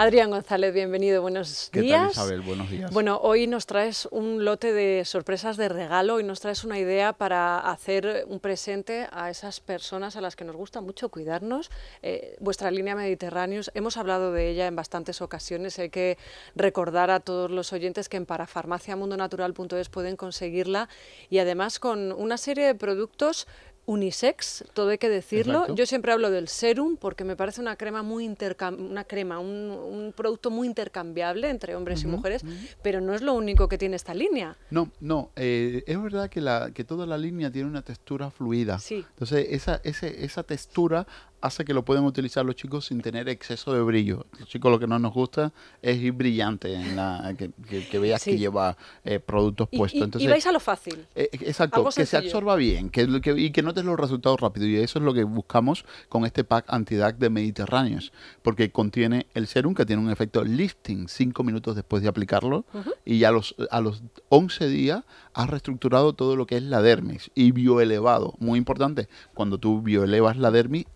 Adrián González, bienvenido, buenos ¿Qué días. Tal, Isabel? Buenos días. Bueno, hoy nos traes un lote de sorpresas de regalo y nos traes una idea para hacer un presente a esas personas a las que nos gusta mucho cuidarnos. Eh, vuestra línea Mediterráneos, hemos hablado de ella en bastantes ocasiones, hay que recordar a todos los oyentes que en parafarmaciamundonatural.es pueden conseguirla y además con una serie de productos unisex, todo hay que decirlo. Yo siempre hablo del serum porque me parece una crema muy una crema, un, producto muy intercambiable entre hombres y mujeres, pero no es lo único que tiene esta línea. No, no, eh, es verdad que la que toda la línea tiene una textura fluida. Sí. Entonces esa esa textura hace que lo puedan utilizar los chicos sin tener exceso de brillo. Los chicos lo que no nos gusta es ir brillante, en la, que, veas que lleva eh, productos puestos. Y, Entonces, y vais a lo fácil. Eh, eh, exacto, que se absorba bien que, y que notes los resultados rápido. Y eso es lo que buscamos con este pack antidac de Mediterráneos, porque contiene el serum que tiene un efecto lifting cinco minutos después de aplicarlo y a los, a los 11 días ha reestructurado todo lo que es la dermis y bioelevado. Muy importante, cuando tú bioelevas la dermis,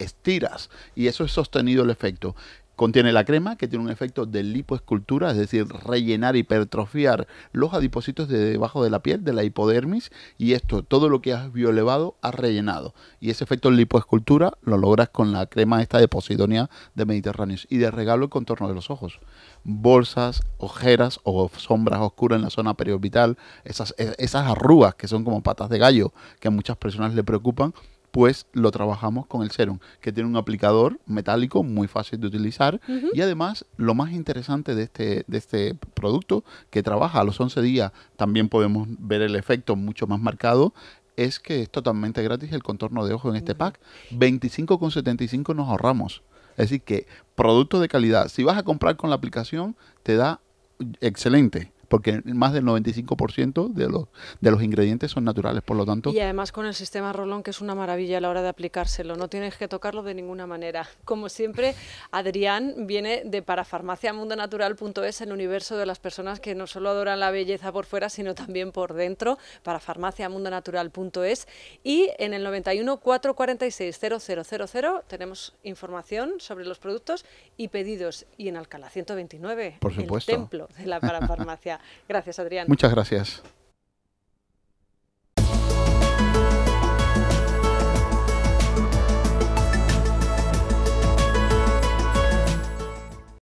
y eso es sostenido el efecto. Contiene la crema que tiene un efecto de lipoescultura, es decir, rellenar, hipertrofiar los adipositos de debajo de la piel, de la hipodermis, y esto, todo lo que has bioelevado, has rellenado. Y ese efecto de lipoescultura lo logras con la crema esta de Posidonia de Mediterráneos. Y de regalo el contorno de los ojos. Bolsas, ojeras o sombras oscuras en la zona periorbital, esas, e, esas arrugas que son como patas de gallo, que a muchas personas le preocupan, pues lo trabajamos con el serum, que tiene un aplicador metálico muy fácil de utilizar. Y además, lo más interesante de este, de este producto, que trabaja a los 11 días, también podemos ver el efecto mucho más marcado, es que es totalmente gratis el contorno de ojo en este pack. 25,75 nos ahorramos. Es decir, que producto de calidad, si vas a comprar con la aplicación, te da excelente porque más del 95% de los, de los ingredientes son naturales, por lo tanto... Y además con el sistema Rolón, que es una maravilla a la hora de aplicárselo, no tienes que tocarlo de ninguna manera. Como siempre, Adrián viene de parafarmaciamundonatural.es, el universo de las personas que no solo adoran la belleza por fuera, sino también por dentro, parafarmaciamundonatural.es, y en el 91 446 0000 tenemos información sobre los productos y pedidos, y en Alcalá 129, el templo de la parafarmacia. Gracias, Adrián. Muchas gracias.